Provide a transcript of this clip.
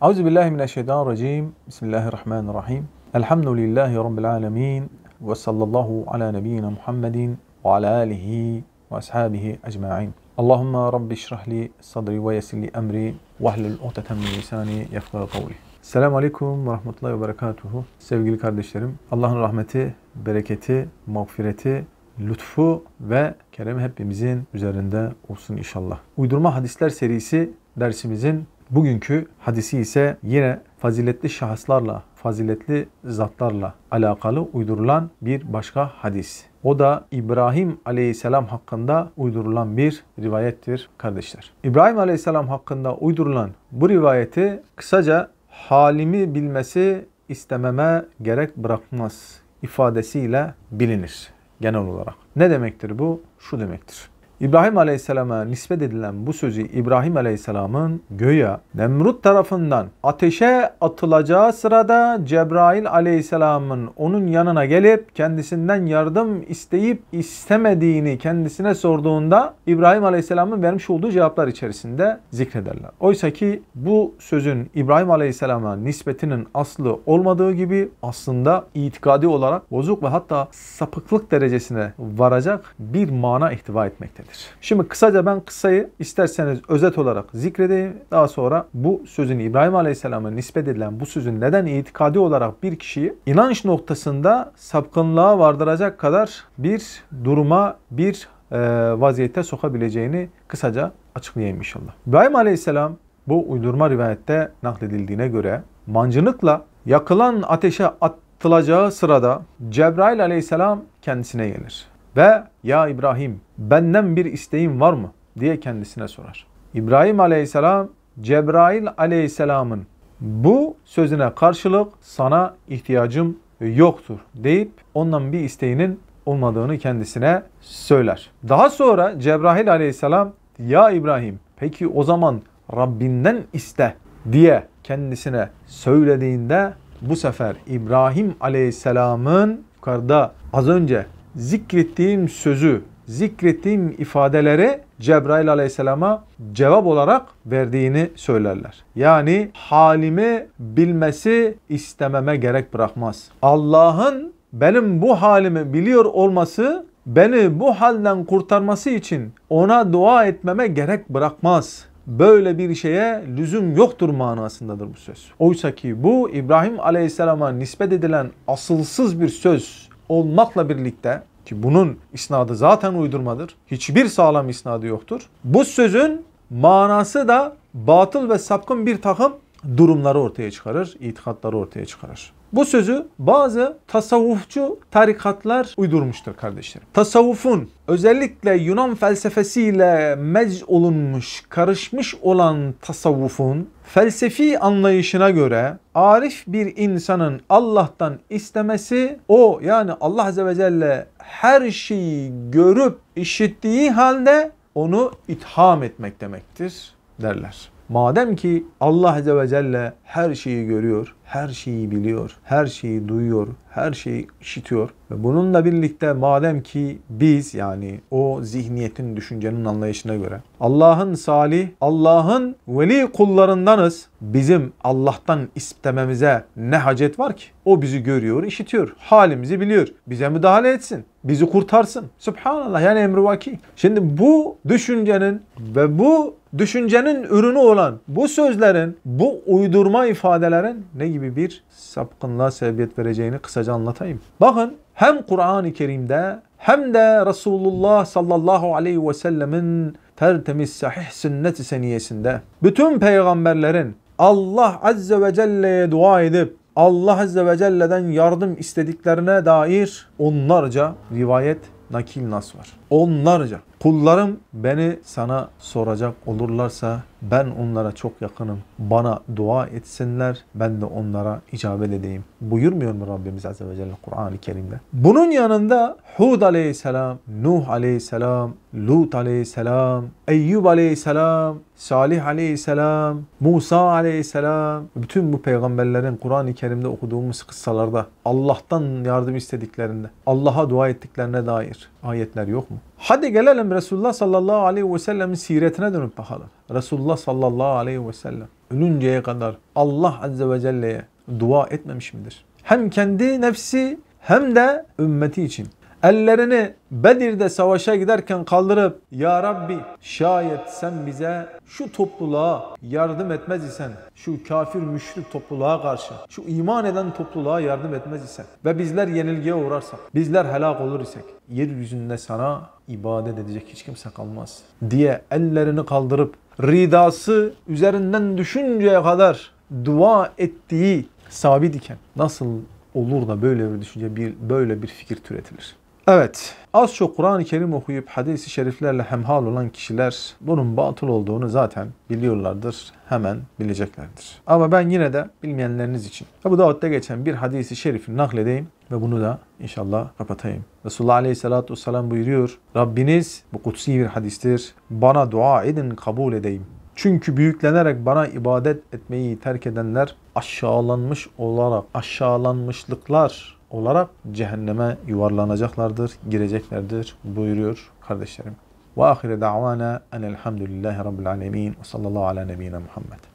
Auzu billahi mineşşeytanirracim. Bismillahirrahmanirrahim. Elhamdülillahi rabbil alamin ve sallallahu ala nebiyyina Muhammedin ve ala alihi ve ashabihi ecmaîn. Allahumma rabbi şrah li sadri ve yessir li emri ve hlul ukdeten min lisani yefkahu kavli. Selamun aleyküm ve rahmetullahi ve berekatuhu. Sevgili kardeşlerim, Allah'ın rahmeti, bereketi, mağfireti lütfu ve keremi hepimizin üzerinde olsun inşallah. Uydurma hadisler serisi dersimizin Bugünkü hadisi ise yine faziletli şahıslarla, faziletli zatlarla alakalı uydurulan bir başka hadis. O da İbrahim aleyhisselam hakkında uydurulan bir rivayettir kardeşler. İbrahim aleyhisselam hakkında uydurulan bu rivayeti kısaca halimi bilmesi istememe gerek bırakmaz ifadesiyle bilinir genel olarak. Ne demektir bu? Şu demektir. İbrahim Aleyhisselam'a nispet edilen bu sözü İbrahim Aleyhisselam'ın göya Nemrut tarafından ateşe atılacağı sırada Cebrail Aleyhisselam'ın onun yanına gelip kendisinden yardım isteyip istemediğini kendisine sorduğunda İbrahim Aleyhisselam'ın vermiş olduğu cevaplar içerisinde zikrederler. Oysa ki bu sözün İbrahim Aleyhisselam'a nispetinin aslı olmadığı gibi aslında itikadi olarak bozuk ve hatta sapıklık derecesine varacak bir mana ihtiva etmektedir değildir. Şimdi kısaca ben kısayı isterseniz özet olarak zikredeyim. Daha sonra bu sözün İbrahim Aleyhisselam'a nispet edilen bu sözün neden itikadi olarak bir kişiyi inanç noktasında sapkınlığa vardıracak kadar bir duruma, bir e, vaziyete sokabileceğini kısaca açıklayayım inşallah. İbrahim Aleyhisselam bu uydurma rivayette nakledildiğine göre mancınıkla yakılan ateşe attılacağı sırada Cebrail Aleyhisselam kendisine gelir ve ya İbrahim benden bir isteğin var mı diye kendisine sorar. İbrahim aleyhisselam Cebrail aleyhisselamın bu sözüne karşılık sana ihtiyacım yoktur deyip ondan bir isteğinin olmadığını kendisine söyler. Daha sonra Cebrail aleyhisselam ya İbrahim peki o zaman Rabbinden iste diye kendisine söylediğinde bu sefer İbrahim aleyhisselamın yukarıda az önce zikrettiğim sözü, zikrettiğim ifadeleri Cebrail aleyhisselama cevap olarak verdiğini söylerler. Yani halimi bilmesi istememe gerek bırakmaz. Allah'ın benim bu halimi biliyor olması beni bu halden kurtarması için ona dua etmeme gerek bırakmaz. Böyle bir şeye lüzum yoktur manasındadır bu söz. Oysa ki bu İbrahim Aleyhisselam'a nispet edilen asılsız bir söz olmakla birlikte ki bunun isnadı zaten uydurmadır. Hiçbir sağlam isnadı yoktur. Bu sözün manası da batıl ve sapkın bir takım durumları ortaya çıkarır, itikatları ortaya çıkarır. Bu sözü bazı tasavvufçu tarikatlar uydurmuştur kardeşlerim. Tasavvufun özellikle Yunan felsefesiyle mec olunmuş, karışmış olan tasavvufun felsefi anlayışına göre arif bir insanın Allah'tan istemesi o yani Allah Azze ve Celle her şeyi görüp işittiği halde onu itham etmek demektir derler. Madem ki Allah Azze ve Celle her şeyi görüyor, her şeyi biliyor, her şeyi duyuyor, her şeyi işitiyor ve bununla birlikte madem ki biz yani o zihniyetin, düşüncenin anlayışına göre Allah'ın salih, Allah'ın veli kullarındanız. Bizim Allah'tan istememize ne hacet var ki? O bizi görüyor, işitiyor, halimizi biliyor. Bize müdahale etsin bizi kurtarsın. Subhanallah yani emrivaki. Şimdi bu düşüncenin ve bu düşüncenin ürünü olan bu sözlerin, bu uydurma ifadelerin ne gibi bir sapkınlığa sebebiyet vereceğini kısaca anlatayım. Bakın hem Kur'an-ı Kerim'de hem de Resulullah sallallahu aleyhi ve sellemin tertemiz sahih sünnet-i seniyesinde bütün peygamberlerin Allah azze ve celle'ye dua edip Allah Azze ve Celle'den yardım istediklerine dair onlarca rivayet nakil nas var. Onlarca. Kullarım beni sana soracak olurlarsa ben onlara çok yakınım. Bana dua etsinler ben de onlara icabet edeyim. Buyurmuyor mu Rabbimiz Azze ve Celle Kur'an-ı Kerim'de? Bunun yanında Hud aleyhisselam, Nuh aleyhisselam, Lut aleyhisselam, Eyyub aleyhisselam, Salih aleyhisselam, Musa aleyhisselam bütün bu peygamberlerin Kur'an-ı Kerim'de okuduğumuz kıssalarda Allah'tan yardım istediklerinde, Allah'a dua ettiklerine dair ayetler yok mu? Hadi gelelim Resulullah sallallahu aleyhi ve sellem'in siretine dönüp bakalım. Resulullah sallallahu aleyhi ve sellem ölünceye kadar Allah azze ve celle'ye dua etmemiş midir? Hem kendi nefsi hem de ümmeti için. Ellerini Bedir'de savaşa giderken kaldırıp Ya Rabbi şayet sen bize şu topluluğa yardım etmez isen, şu kafir müşrik topluluğa karşı, şu iman eden topluluğa yardım etmez isen ve bizler yenilgiye uğrarsak, bizler helak olur isek, yeryüzünde sana ibadet edecek hiç kimse kalmaz diye ellerini kaldırıp ridası üzerinden düşünceye kadar dua ettiği sabit iken nasıl olur da böyle bir düşünce, bir, böyle bir fikir türetilir? Evet, az çok Kur'an-ı Kerim okuyup hadis-i şeriflerle hemhal olan kişiler bunun batıl olduğunu zaten biliyorlardır, hemen bileceklerdir. Ama ben yine de bilmeyenleriniz için Ebu Davud'da geçen bir hadisi şerifi nakledeyim ve bunu da inşallah kapatayım. Resulullah Aleyhisselatü Vesselam buyuruyor, Rabbiniz, bu kutsi bir hadistir, bana dua edin kabul edeyim. Çünkü büyüklenerek bana ibadet etmeyi terk edenler aşağılanmış olarak, aşağılanmışlıklar olarak cehenneme yuvarlanacaklardır, gireceklerdir buyuruyor kardeşlerim. Ve ahire da'vana enelhamdülillahi rabbil alemin ve sallallahu ala nebiyyina Muhammed.